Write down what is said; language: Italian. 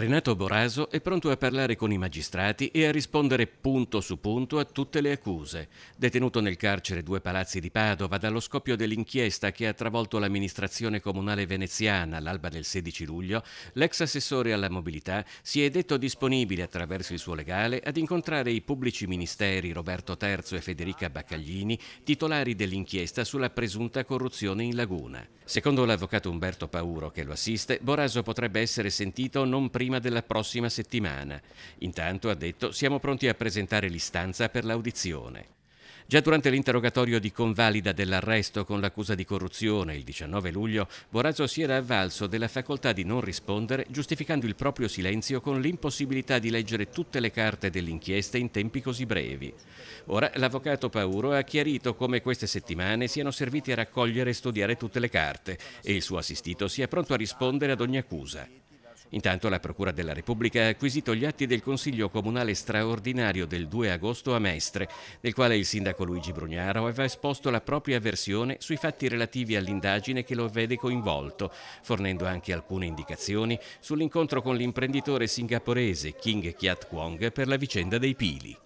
Renato Boraso è pronto a parlare con i magistrati e a rispondere punto su punto a tutte le accuse. Detenuto nel carcere Due Palazzi di Padova dallo scoppio dell'inchiesta che ha travolto l'amministrazione comunale veneziana all'alba del 16 luglio, l'ex assessore alla mobilità si è detto disponibile attraverso il suo legale ad incontrare i pubblici ministeri Roberto III e Federica Baccaglini, titolari dell'inchiesta sulla presunta corruzione in Laguna. Secondo l'avvocato Umberto Pauro che lo assiste, Boraso potrebbe essere sentito non prima prima della prossima settimana. Intanto, ha detto, siamo pronti a presentare l'istanza per l'audizione. Già durante l'interrogatorio di convalida dell'arresto con l'accusa di corruzione il 19 luglio, Borazzo si era avvalso della facoltà di non rispondere, giustificando il proprio silenzio con l'impossibilità di leggere tutte le carte dell'inchiesta in tempi così brevi. Ora l'avvocato Pauro ha chiarito come queste settimane siano serviti a raccogliere e studiare tutte le carte e il suo assistito sia pronto a rispondere ad ogni accusa. Intanto la Procura della Repubblica ha acquisito gli atti del Consiglio Comunale straordinario del 2 agosto a Mestre, nel quale il sindaco Luigi Brugnaro aveva esposto la propria versione sui fatti relativi all'indagine che lo vede coinvolto, fornendo anche alcune indicazioni sull'incontro con l'imprenditore singaporese King Kiat Kwong per la vicenda dei pili.